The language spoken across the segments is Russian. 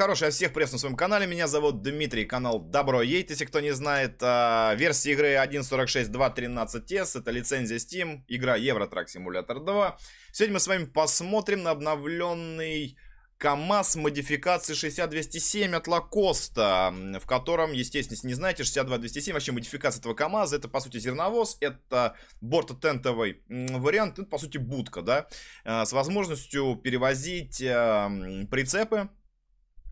хорошие, я всех приветствую на своем канале. Меня зовут Дмитрий, канал Добро Едет, если кто не знает. А, версия игры 1.46.2.13S, это лицензия Steam, игра Евротрак Симулятор 2. Сегодня мы с вами посмотрим на обновленный КАМАЗ модификации 6207 от Лакоста, в котором, естественно, не знаете, 62207, вообще модификация этого КАМАЗа, это, по сути, зерновоз, это бортотентовый вариант, ну, это, по сути, будка, да, а, с возможностью перевозить эм, прицепы,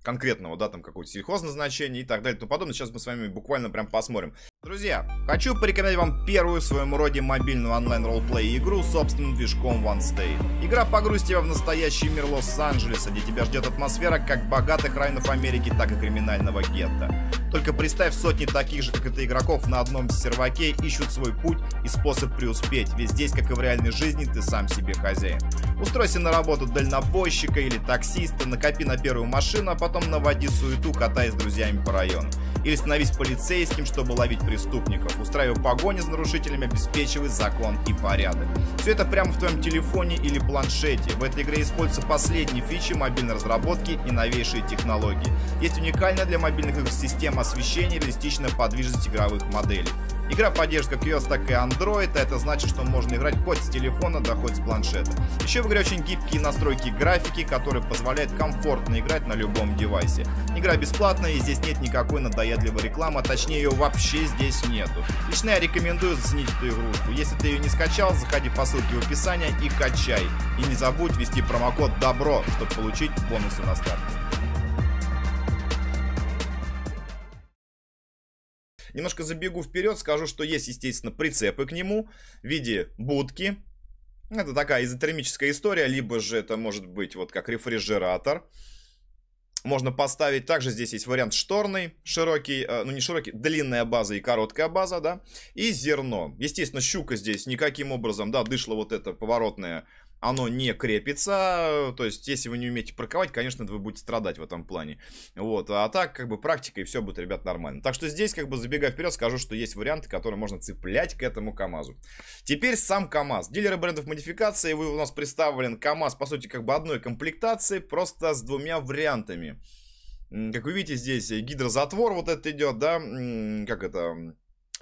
конкретного, да, там какое-то значение и так далее и тому подобное. Сейчас мы с вами буквально прям посмотрим. Друзья, хочу порекомендовать вам первую в своем роде мобильную онлайн ролплей игру собственным движком One State. Игра погрузит тебя в настоящий мир Лос-Анджелеса, где тебя ждет атмосфера как богатых районов Америки, так и криминального гетто. Только представь, сотни таких же, как это игроков на одном серваке ищут свой путь и способ преуспеть, ведь здесь, как и в реальной жизни, ты сам себе хозяин. Устройся на работу дальнобойщика или таксиста, накопи на первую машину, а потом наводи суету, катаясь с друзьями по району. Или становись полицейским, чтобы ловить преступников. Устраивай погони с нарушителями, обеспечивай закон и порядок. Все это прямо в твоем телефоне или планшете. В этой игре используются последние фичи мобильной разработки и новейшие технологии. Есть уникальная для мобильных игр система освещения и реалистичная подвижность игровых моделей. Игра поддерживает как iOS, так и Android, а это значит, что можно играть хоть с телефона, да хоть с планшета. Еще в игре очень гибкие настройки графики, которые позволяют комфортно играть на любом девайсе. Игра бесплатная и здесь нет никакой надоедливой рекламы, а точнее ее вообще здесь нету. Лично я рекомендую заценить эту игрушку. Если ты ее не скачал, заходи по ссылке в описании и качай. И не забудь ввести промокод ДОБРО, чтобы получить бонусы на старте. Немножко забегу вперед, скажу, что есть, естественно, прицепы к нему в виде будки. Это такая изотермическая история, либо же это может быть вот как рефрижератор. Можно поставить, также здесь есть вариант шторный, широкий, э, ну не широкий, длинная база и короткая база, да, и зерно. Естественно, щука здесь никаким образом, да, дышла вот эта поворотная оно не крепится, э, то есть, если вы не умеете парковать, конечно, вы будете страдать в этом плане. Вот, а так, как бы, практика и все будет, ребят, нормально. Так что здесь, как бы, забегая вперед, скажу, что есть варианты, которые можно цеплять к этому КАМАЗу. Теперь сам КАМАЗ. Дилеры брендов модификации, вы у нас представлен КАМАЗ, по сути, как бы одной комплектации, просто с двумя вариантами. Как вы видите, здесь гидрозатвор вот этот идет, да, как это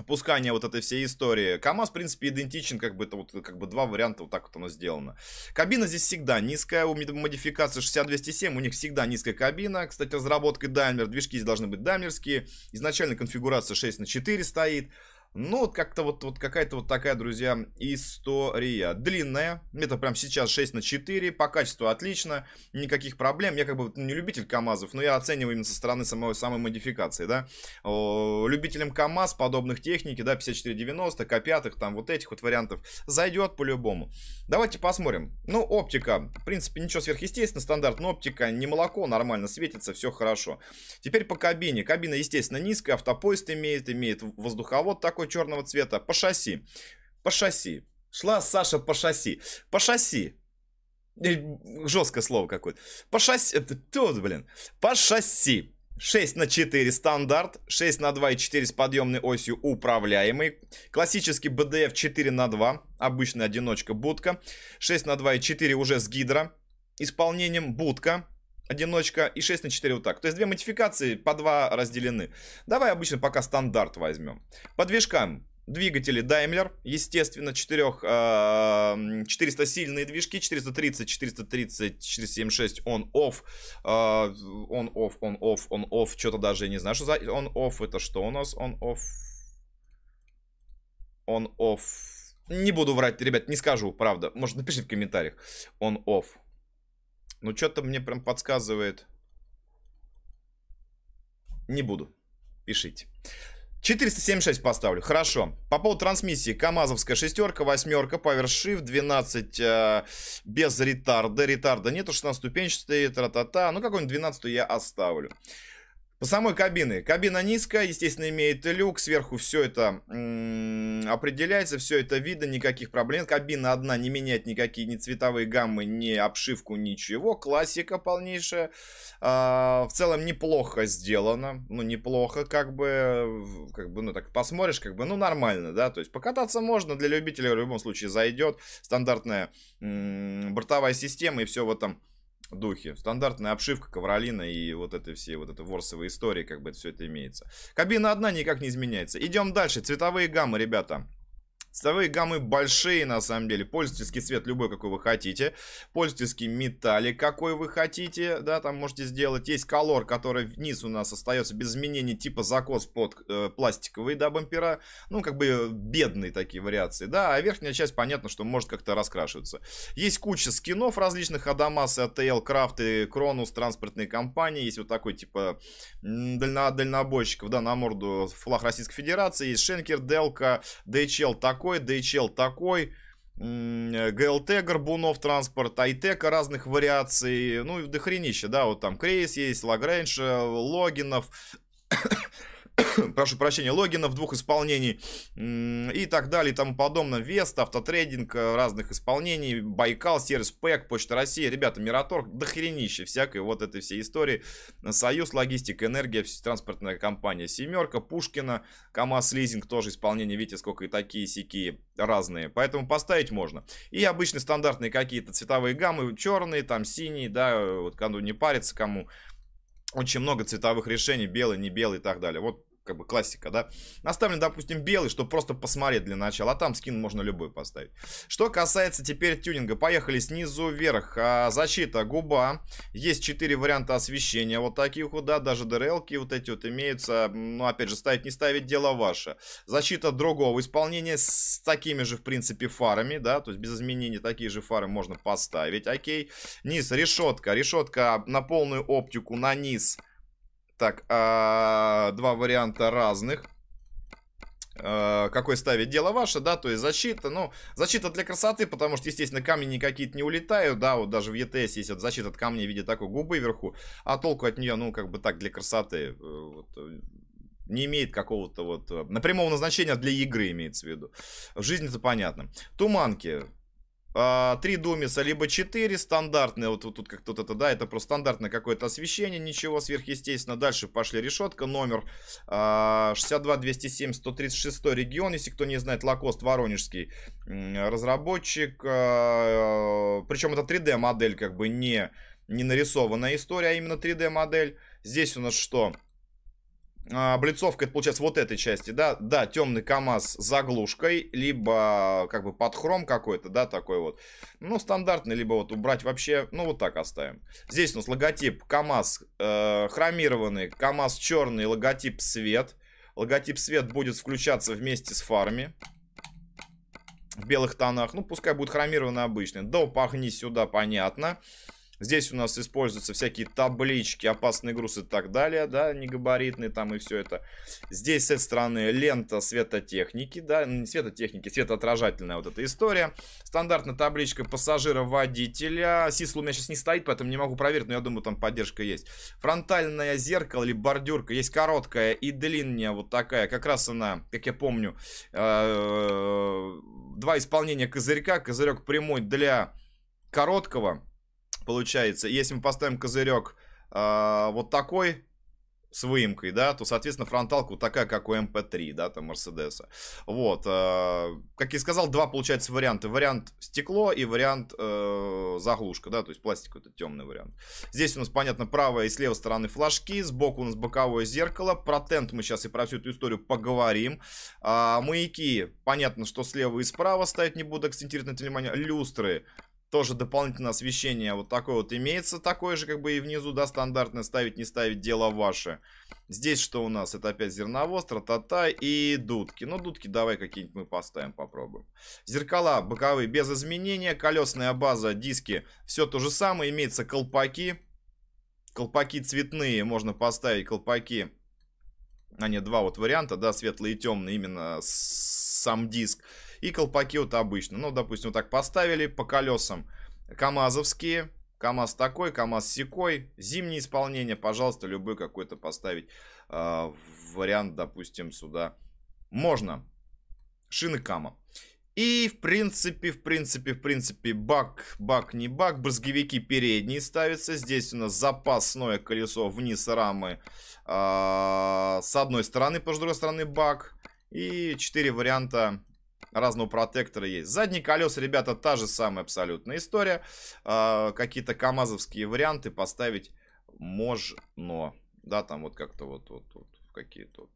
пускание вот этой всей истории. КАМАЗ, в принципе, идентичен, как бы это вот как бы два варианта, вот так вот оно сделано. Кабина здесь всегда низкая, у модификации 6207, у них всегда низкая кабина. Кстати, разработка Даймер движки здесь должны быть Даймерские Изначально конфигурация 6 на 4 стоит. Ну, вот как-то вот, вот какая-то вот такая, друзья, история. Длинная. Это прям сейчас 6 на 4. По качеству отлично. Никаких проблем. Я как бы ну, не любитель КАМАЗов, но я оцениваю именно со стороны самой, самой модификации, да. О, любителям КАМАЗ, подобных техники, да, 5490, к там вот этих вот вариантов зайдет по-любому. Давайте посмотрим. Ну, оптика. В принципе, ничего сверхъестественного. Стандартная оптика. Не молоко, нормально светится, все хорошо. Теперь по кабине. Кабина, естественно, низкая. Автопоезд имеет, имеет воздуховод такой такого черного цвета? По шасси. По шасси. Шла Саша по шасси. По шасси. Э, Жесткое слово какое-то. По шасси. Тут, блин. По шасси. 6 на 4 стандарт, 6 на 2 и 4 с подъемной осью управляемый. Классический БДФ 4 на 2, обычная одиночка будка. 6 на 2 и 4 уже с гидро. Исполнением будка одиночка и 6 на 4 вот так. То есть две модификации по 2 разделены. Давай обычно пока стандарт возьмем. По Двигатели Daimler, естественно, 4, 400 э, сильные движки, 430, 430, 476 on-off, on-off, on-off, on-off, что-то даже я не знаю, что за on-off, это что у нас on-off, on-off, не буду врать, ребят, не скажу, правда, может напишите в комментариях, on-off, ну, что-то мне прям подсказывает. Не буду. Пишите. 476 поставлю. Хорошо. По поводу трансмиссии. КАМАЗовская шестерка, восьмерка, повершив 12 э, без ретарда. Ретарда нету, 16 ступенчатый, тра-та-та. Ну, какой-нибудь 12 я оставлю. По самой кабине. Кабина низкая, естественно, имеет люк. Сверху все это определяется, все это видно, никаких проблем. Кабина одна, не меняет никакие ни цветовые гаммы, ни обшивку, ничего. Классика полнейшая. А, в целом неплохо сделано. Ну, неплохо, как бы, как бы, ну, так посмотришь, как бы, ну, нормально, да. То есть покататься можно, для любителей в любом случае зайдет. Стандартная бортовая система и все в этом духе. Стандартная обшивка, ковролина и вот это все, вот это ворсовые истории, как бы это все это имеется. Кабина одна никак не изменяется. Идем дальше. Цветовые гаммы, ребята. Цветовые гаммы большие, на самом деле. Пользовательский цвет любой, какой вы хотите. Пользовательский металлик, какой вы хотите, да, там можете сделать. Есть колор, который вниз у нас остается без изменений, типа закос под э, пластиковый, да, бампера. Ну, как бы э, бедные такие вариации, да. А верхняя часть, понятно, что может как-то раскрашиваться. Есть куча скинов различных, Адамасы, АТЛ, Крафты, Кронус, транспортные компании. Есть вот такой, типа, дальнобойщиков, да, на морду флаг Российской Федерации. Есть Шенкер, Делка, ДХЛ, такой такой, DHL такой, э, ГЛТ Горбунов транспорт, Айтека разных вариаций, ну и дохренища, да, вот там Крейс есть, Лагранж, Логинов, прошу прощения, логина в двух исполнений и так далее и тому подобное. Веста, автотрейдинг э, разных исполнений, Байкал, сервис ПЭК, Почта России, ребята, Мираторг, дохренище всякой вот этой всей истории. Союз, логистика, энергия, транспортная компания Семерка, Пушкина, КамАЗ Лизинг, тоже исполнение, видите, сколько и такие сики разные. Поэтому поставить можно. И обычные стандартные какие-то цветовые гаммы, черные, там синие, да, вот кому не парится, кому очень много цветовых решений, белый, не белый и так далее. Вот как бы классика, да. Оставлю, допустим, белый, чтобы просто посмотреть для начала, а там скин можно любой поставить. Что касается теперь тюнинга, поехали снизу вверх. А, защита, губа. Есть 4 варианта освещения, вот таких вот, да, даже дрл вот эти вот имеются. Но, ну, опять же, ставить не ставить, дело ваше. Защита другого исполнения с такими же, в принципе, фарами, да, то есть без изменений такие же фары можно поставить, окей. Низ, решетка, решетка на полную оптику, на низ так, а, два варианта разных. А, какой ставить? Дело ваше, да, то есть защита, ну, защита для красоты, потому что, естественно, камни никакие не улетают, да, вот даже в ЕТС есть вот защита от камней в виде такой губы вверху, а толку от нее, ну, как бы так, для красоты, э, вот, э, не имеет какого-то вот э, напрямого назначения для игры, имеется в виду. В жизни это понятно. Туманки. А, три Думиса, либо 4 стандартные, вот, вот тут как тут это, да, это просто стандартное какое-то освещение, ничего сверхъестественно. Дальше пошли решетка, номер а, 62 207 136 регион, если кто не знает, Лакост Воронежский разработчик, а, причем это 3D модель, как бы не, не нарисованная история, а именно 3D модель. Здесь у нас что? А, облицовка это получается вот этой части, да? Да, темный КАМАЗ с заглушкой, либо как бы под хром какой-то, да, такой вот. Ну, стандартный, либо вот убрать вообще, ну, вот так оставим. Здесь у нас логотип КАМАЗ э, хромированный, КАМАЗ черный, логотип свет. Логотип свет будет включаться вместе с фарми В белых тонах. Ну, пускай будет хромированный обычный. Да, пахни сюда, понятно. Понятно. Здесь у нас используются всякие таблички, опасный груз и так далее, да, негабаритные там и все это. Здесь с этой стороны лента светотехники, да, не светотехники, светоотражательная вот эта история. Стандартная табличка пассажира-водителя. Сисл у меня сейчас не стоит, поэтому не могу проверить, но я думаю, там поддержка есть. Фронтальное зеркало или бордюрка. Есть короткая и длинная вот такая. Как раз она, как я помню, э, два исполнения козырька. Козырек прямой для короткого получается. Если мы поставим козырек э, вот такой, с выемкой, да, то, соответственно, фронталка вот такая, как у МП-3, эм да, там, Мерседеса. Вот, э, как я сказал, два, получается, варианта. Вариант стекло и вариант э, заглушка, да, то есть пластик, это темный вариант. Здесь у нас, понятно, правая и с левой стороны флажки, сбоку у нас боковое зеркало. Про тент мы сейчас и про всю эту историю поговорим. А, маяки, понятно, что слева и справа стоят, не буду акцентировать на это внимание. Люстры, тоже дополнительное освещение вот такое вот имеется, такое же как бы и внизу, да, стандартное, ставить, не ставить, дело ваше. Здесь что у нас? Это опять зерновоз, тра и дудки. Ну, дудки давай какие-нибудь мы поставим, попробуем. Зеркала боковые без изменения, колесная база, диски, все то же самое, имеются колпаки. Колпаки цветные, можно поставить колпаки. А нет, два вот варианта, да, светлые и темные именно сам диск. И колпаки вот обычно. Ну, допустим, вот так поставили по колесам. КАМАЗовские. КАМАЗ такой, КАМАЗ секой. Зимнее исполнение, пожалуйста, любой какой-то поставить э, вариант, допустим, сюда. Можно. Шины КАМА. И, в принципе, в принципе, в принципе, бак, бак, не бак. брызговики передние ставятся. Здесь у нас запасное колесо вниз рамы. Э, с одной стороны, по другой стороны бак. И четыре варианта разного протектора есть. Задние колеса, ребята, та же самая абсолютная история. А, какие-то камазовские варианты поставить можно. Да, там вот как-то вот, вот, вот какие-то вот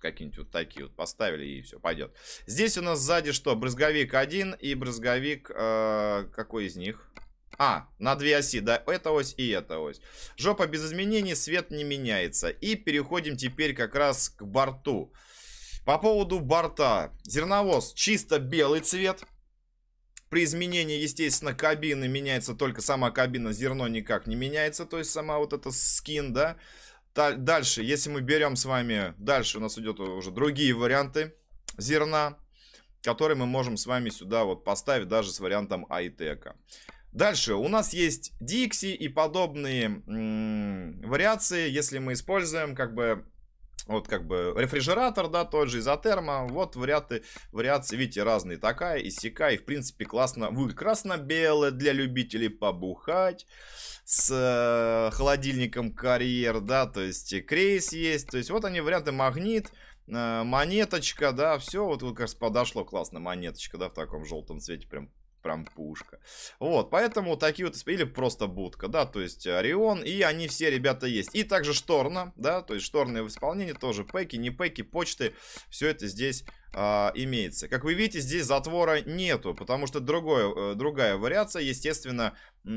какие-нибудь вот такие вот поставили и все, пойдет. Здесь у нас сзади что? Брызговик один и брызговик... Э, какой из них? А, на две оси, да, эта ось и эта ось. Жопа без изменений, свет не меняется. И переходим теперь как раз к борту. По поводу борта. Зерновоз чисто белый цвет. При изменении, естественно, кабины меняется только сама кабина, зерно никак не меняется. То есть сама вот эта скин, да. Дальше, если мы берем с вами, дальше у нас идет уже другие варианты зерна, которые мы можем с вами сюда вот поставить даже с вариантом айтека. Дальше у нас есть дикси и подобные м -м, вариации, если мы используем как бы вот как бы рефрижератор, да, тот же изотерма. Вот варианты, вариации, видите, разные. Такая и сякая. И, в принципе, классно. Вы красно-белая для любителей побухать. С э, холодильником карьер, да. То есть, крейс есть. То есть, вот они варианты магнит. Э, монеточка, да. Все вот как раз подошло классно. Монеточка, да, в таком желтом цвете. Прям прям пушка. Вот, поэтому такие вот, или просто будка, да, то есть Орион, и они все, ребята, есть. И также Шторна, да, то есть Шторное в исполнении тоже, пэки, не пэки, почты, все это здесь а, имеется. Как вы видите, здесь затвора нету, потому что другое, э, другая вариация, естественно, как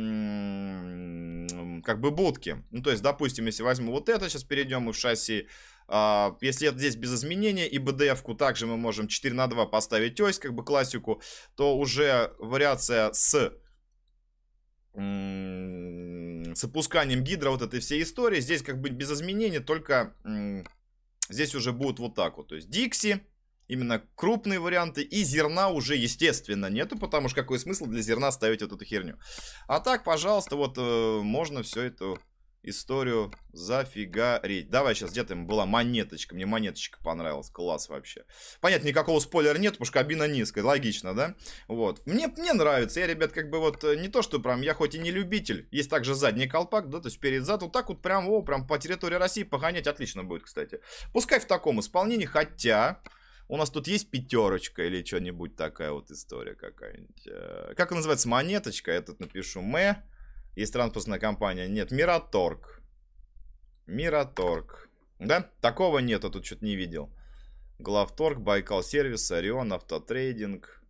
бы будки. Ну, то есть, допустим, если возьму вот это, сейчас перейдем мы в шасси а, если это здесь без изменения и БДФ-ку также мы можем 4 на 2 поставить ось, как бы классику, то уже вариация с с опусканием гидра вот этой всей истории. Здесь как бы без изменений, только здесь уже будет вот так вот. То есть Дикси, именно крупные варианты, и зерна уже, естественно, нету, потому что какой смысл для зерна ставить вот эту херню. А так, пожалуйста, вот э, можно все это историю зафигарить. Давай сейчас, где там была монеточка? Мне монеточка понравилась, класс вообще. Понятно, никакого спойлера нет, потому что кабина низкая, логично, да? Вот. Мне, мне нравится, я, ребят, как бы вот э, не то, что прям, я хоть и не любитель, есть также задний колпак, да, то есть перед-зад, вот так вот прям, о, прям по территории России погонять отлично будет, кстати. Пускай в таком исполнении, хотя... У нас тут есть пятерочка или что-нибудь такая вот история какая-нибудь. Э, как называется монеточка? Я тут напишу мэ. Есть транспортная компания. Нет, Мираторг. Мираторг. Да? Такого нету, тут что-то не видел. Главторг, Байкал Сервис, Орион, Автотрейдинг.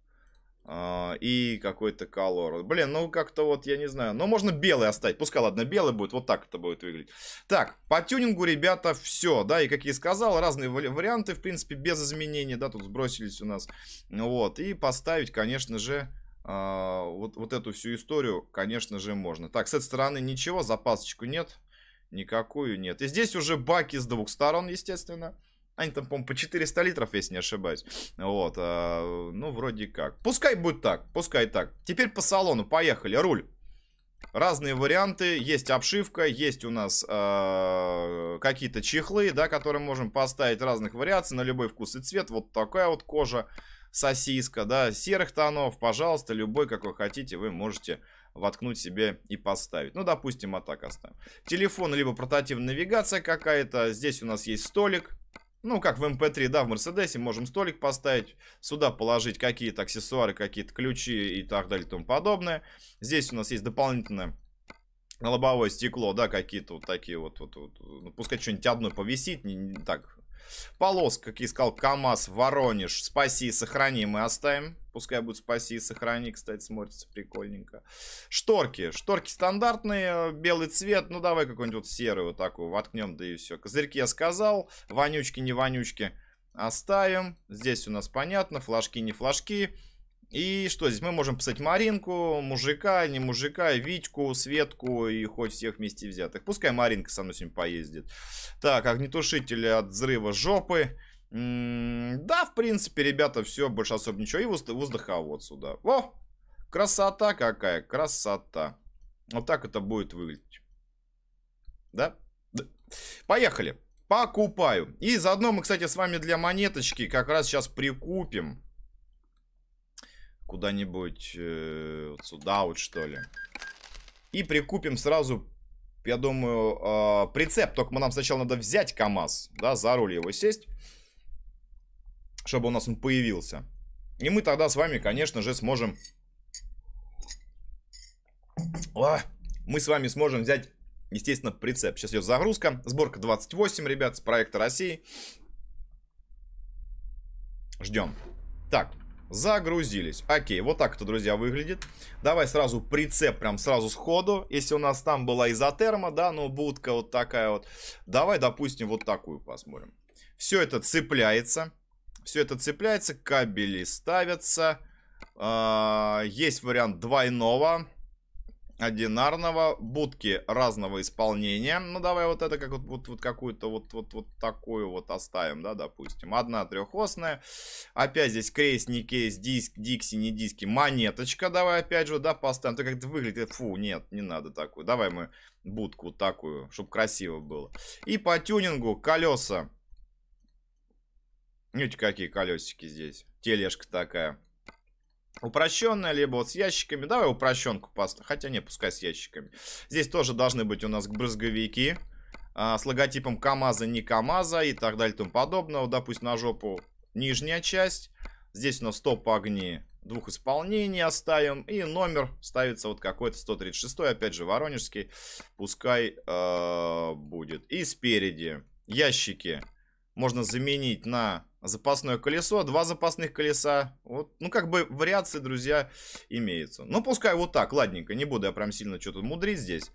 А, и какой-то колор. Блин, ну как-то вот, я не знаю. Но ну, можно белый оставить. Пускай, ладно, белый будет. Вот так это будет выглядеть. Так, по тюнингу, ребята, все. Да, и как я и сказал, разные варианты, в принципе, без изменений. Да, тут сбросились у нас. Вот. И поставить, конечно же, а, вот, вот эту всю историю, конечно же, можно. Так, с этой стороны ничего, запасочку нет. Никакую нет. И здесь уже баки с двух сторон, естественно. Они там, по-моему, по 400 литров, если не ошибаюсь. Вот, а, ну, вроде как. Пускай будет так, пускай так. Теперь по салону, поехали, руль. Разные варианты, есть обшивка, есть у нас э, какие-то чехлы, да, которые можем поставить разных вариаций на любой вкус и цвет. Вот такая вот кожа сосиска, да, серых тонов, пожалуйста, любой, какой хотите, вы можете воткнуть себе и поставить. Ну, допустим, атака. так оставим. Телефон, либо портативная навигация какая-то. Здесь у нас есть столик. Ну, как в МП3, эм да, в Мерседесе можем столик поставить, сюда положить какие-то аксессуары, какие-то ключи и так далее и тому подобное. Здесь у нас есть дополнительное лобовое стекло, да, какие-то вот такие вот, вот, вот ну, пускай что-нибудь одно повисит, не, не так, Полос, как искал КАМАЗ, Воронеж. Спаси и сохрани мы оставим. Пускай будет спаси и сохрани, кстати, смотрится прикольненько. Шторки. Шторки стандартные, белый цвет. Ну, давай какой-нибудь вот серый вот такой воткнем, да и все. Козырьки я сказал. Вонючки, не вонючки. Оставим. Здесь у нас понятно. Флажки, не флажки. И что здесь? Мы можем писать Маринку, мужика, не мужика, Витьку, Светку и хоть всех вместе взятых. Пускай Маринка со мной с ним поездит. Так, огнетушитель от взрыва жопы. М -м да, в принципе, ребята, все, больше особо ничего. И воздуховод сюда. Во, красота какая, красота. Вот так это будет выглядеть. Да? да. Поехали. Покупаю. И заодно мы, кстати, с вами для монеточки как раз сейчас прикупим куда-нибудь э, сюда вот, что ли. И прикупим сразу, я думаю, э, прицеп. Только нам сначала надо взять КАМАЗ, да, за руль его сесть, чтобы у нас он появился. И мы тогда с вами, конечно же, сможем... О, а, мы с вами сможем взять, естественно, прицеп. Сейчас идет загрузка. Сборка 28, ребят, с проекта России. Ждем. Так, Загрузились. Окей, вот так это, друзья, выглядит. Давай сразу прицеп, прям сразу сходу. Если у нас там была изотерма, да, ну, будка вот такая вот. Давай, допустим, вот такую посмотрим. Все это цепляется. Все это цепляется, кабели ставятся. А, есть вариант двойного одинарного, будки разного исполнения. Ну, давай вот это как вот, вот, вот какую-то вот, вот, вот такую вот оставим, да, допустим. Одна трехосная. Опять здесь крейс, не кейс, диск, дикси, не диски, монеточка. Давай опять же, да, поставим. Так как это выглядит, фу, нет, не надо такую. Давай мы будку такую, чтобы красиво было. И по тюнингу колеса. Видите, какие колесики здесь. Тележка такая. Упрощенная, либо вот с ящиками. Давай упрощенку паста. Хотя не, пускай с ящиками. Здесь тоже должны быть у нас брызговики. А, с логотипом КамАЗа, не КамАЗа и так далее и тому подобное. Вот, допустим, на жопу нижняя часть. Здесь у нас топ огни двух исполнений оставим. И номер ставится вот какой-то 136. Опять же, воронежский. Пускай а, будет. И спереди ящики можно заменить на запасное колесо, два запасных колеса. Вот, ну, как бы вариации, друзья, имеются. Ну, пускай вот так, ладненько, не буду я прям сильно что-то мудрить здесь.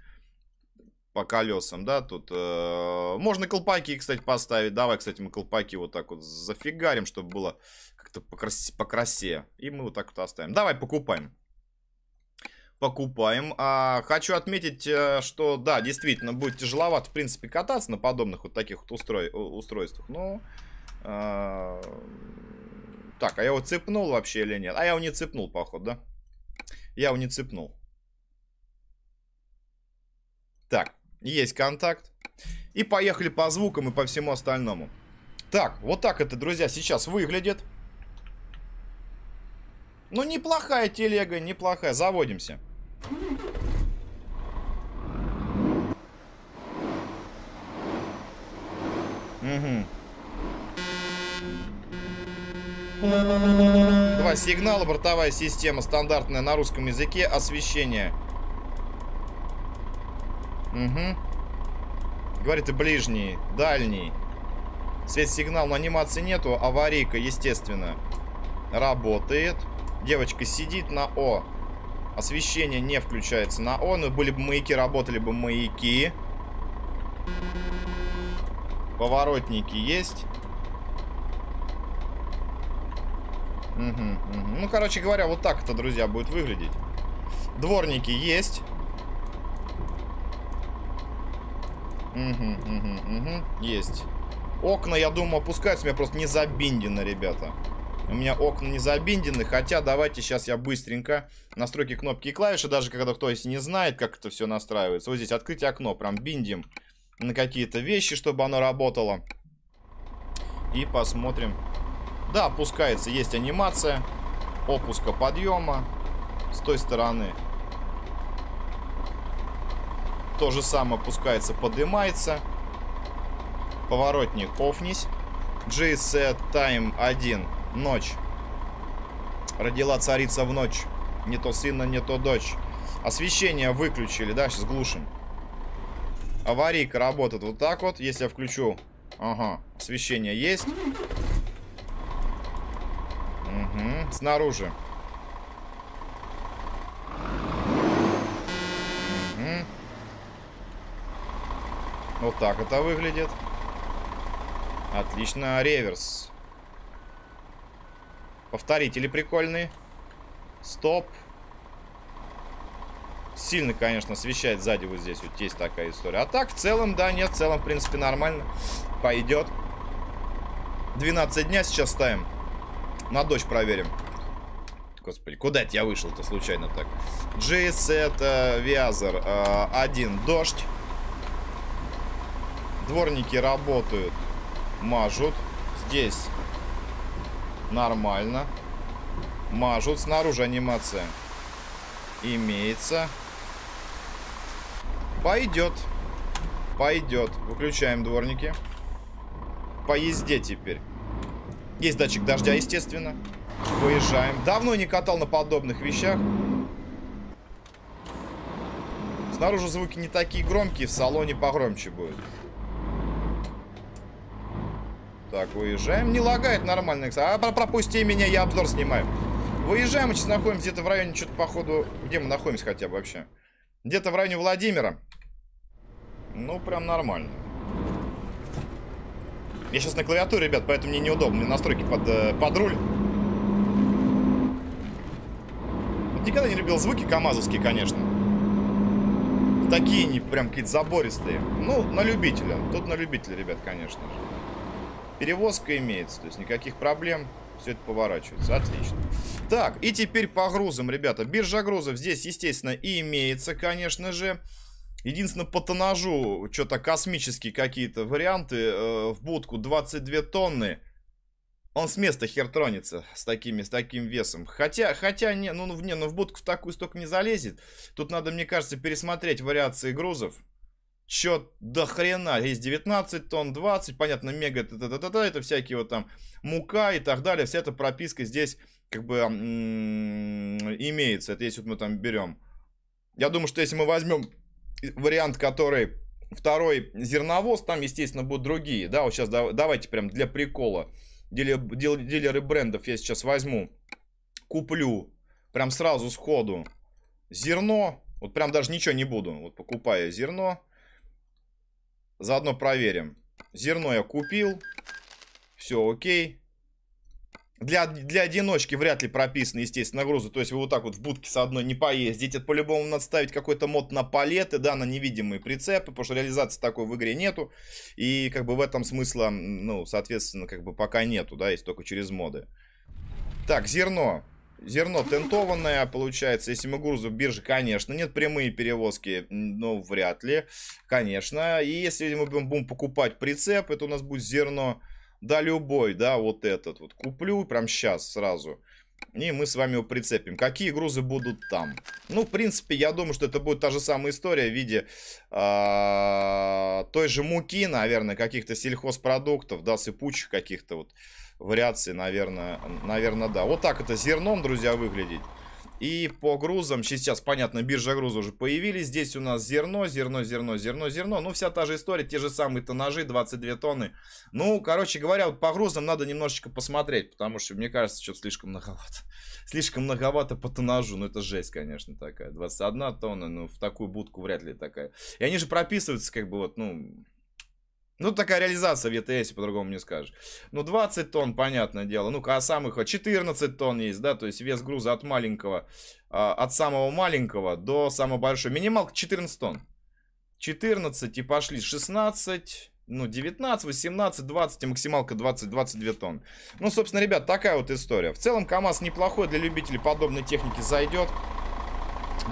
По колесам, да, тут э, можно колпаки, кстати, поставить. Давай, кстати, мы колпаки вот так вот зафигарим, чтобы было как-то покрасе, покрасе. И мы вот так вот оставим. Давай, покупаем. Покупаем. А, хочу отметить, э, что да, действительно, будет тяжеловато, в принципе, кататься на подобных вот таких вот устрой, устройствах. Но... Ну, а, так, а я его цепнул вообще или нет? А я его не цепнул, походу, да? Я его не цепнул. Так, есть контакт. И поехали по звукам и по всему остальному. Так, вот так это, друзья, сейчас выглядит. Ну, неплохая телега, неплохая. Заводимся. Угу. Два сигнала, бортовая система, стандартная на русском языке, освещение. Угу. Говорит, и ближний, дальний. Свет сигнал, но анимации нету. Аварийка, естественно. Работает. Девочка сидит на О. Освещение не включается на О. Но были бы маяки, работали бы маяки. Поворотники есть. Угу, угу. Ну, короче говоря, вот так это, друзья, будет выглядеть. Дворники есть. Угу, угу, угу. Есть. Окна, я думаю, опускаются. У меня просто не забиндено, ребята. У меня окна не забиндены. Хотя, давайте сейчас я быстренько настройки кнопки и клавиши. Даже когда кто есть не знает, как это все настраивается. Вот здесь открыть окно. Прям биндим на какие-то вещи, чтобы оно работало. И посмотрим, да, опускается, есть анимация опуска подъема с той стороны. То же самое опускается, поднимается. Поворотник офнись. set Time 1. Ночь. Родила царица в ночь. Не то сына, не то дочь. Освещение выключили, да, сейчас глушим. Аварийка работает вот так вот. Если я включу... Ага, освещение есть снаружи. Угу. Вот так это выглядит. Отлично, реверс. Повторители прикольные. Стоп. Сильно, конечно, освещает сзади вот здесь. Вот есть такая история. А так, в целом, да, нет, в целом, в принципе, нормально. Пойдет. 12 дня сейчас ставим. На дочь проверим. Господи, куда я вышел-то случайно так? Джейс это Вязер. А, один дождь. Дворники работают. Мажут. Здесь нормально. Мажут. Снаружи анимация имеется. Пойдет. Пойдет. Выключаем дворники. поезде теперь. Есть датчик дождя, естественно. Выезжаем. Давно не катал на подобных вещах. Снаружи звуки не такие громкие, в салоне погромче будет. Так, выезжаем. Не лагает нормально. А, пропусти меня, я обзор снимаю. Выезжаем, мы сейчас находимся где-то в районе, что-то походу... Где мы находимся хотя бы вообще? Где-то в районе Владимира. Ну, прям нормально. Я сейчас на клавиатуре, ребят, поэтому мне неудобно. Мне настройки под, э, под руль. Никогда не любил звуки камазовские, конечно. Такие не прям какие-то забористые. Ну, на любителя. Тут на любителя, ребят, конечно же. Перевозка имеется, то есть никаких проблем. Все это поворачивается. Отлично. Так, и теперь по грузам, ребята. Биржа грузов здесь, естественно, и имеется, конечно же. Единственное, по тонажу, что-то космические какие-то варианты. Э, в будку 22 тонны. Он с места хер тронется с, такими, с таким весом. Хотя, хотя не, ну, ну, не, ну в будку в такую столько не залезет. Тут надо, мне кажется, пересмотреть вариации грузов. Чё до хрена? Есть 19 тонн, 20, понятно, мега, та -та -та -та, это всякие вот там мука и так далее. Вся эта прописка здесь как бы имеется. Это если вот мы там берем. Я думаю, что если мы возьмем вариант, который второй зерновоз, там, естественно, будут другие, да, вот сейчас давайте прям для прикола, дилер, дилеры брендов я сейчас возьму, куплю, прям сразу сходу, зерно, вот прям даже ничего не буду, вот покупаю зерно, заодно проверим, зерно я купил, все окей, для, для одиночки вряд ли прописаны, естественно, грузы. То есть вы вот так вот в будке с одной не поездите. по-любому надо ставить какой-то мод на палеты, да, на невидимые прицепы, потому что реализации такой в игре нету. И как бы в этом смысла, ну, соответственно, как бы пока нету, да, есть только через моды. Так, зерно. Зерно тентованное, получается. Если мы грузы в бирже, конечно, нет. Прямые перевозки, ну, вряд ли. Конечно. И если мы будем покупать прицепы, то у нас будет зерно да, любой, да, вот этот вот. Куплю прям сейчас сразу. И мы с вами его прицепим. Какие грузы будут там? Ну, в принципе, я думаю, что это будет та же самая история в виде э, той же муки, наверное, каких-то сельхозпродуктов, да, сыпучих каких-то вот вариаций, наверное, наверное, да. Вот так это зерном, друзья, выглядит. И по грузам, сейчас, понятно, биржа груза уже появились. Здесь у нас зерно, зерно, зерно, зерно, зерно. Ну, вся та же история, те же самые тоннажи, 22 тонны. Ну, короче говоря, вот по грузам надо немножечко посмотреть, потому что, мне кажется, что слишком многовато. Слишком многовато по тоннажу, ну, это жесть, конечно, такая. 21 тонна, ну, в такую будку вряд ли такая. И они же прописываются, как бы, вот, ну, ну, такая реализация в ETS, по-другому не скажешь. Ну, 20 тонн, понятное дело. Ну-ка, а самых 14 тонн есть, да, то есть вес груза от маленького, а, от самого маленького до самого большого. Минималка 14 тонн. 14 и пошли 16, ну, 19, 18, 20 и максималка 20-22 тонн. Ну, собственно, ребят, такая вот история. В целом, КАМАЗ неплохой для любителей подобной техники зайдет.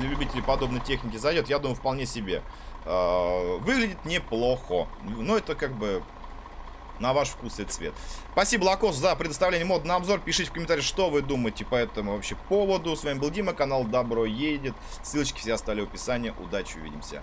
Для любителей подобной техники зайдет, я думаю, вполне себе. Э, выглядит неплохо. Но ну, это как бы на ваш вкус и цвет. Спасибо, Лакос, за предоставление мод на обзор. Пишите в комментариях, что вы думаете по этому вообще поводу. С вами был Дима, канал Добро Едет. Ссылочки все остались в описании. Удачи, увидимся.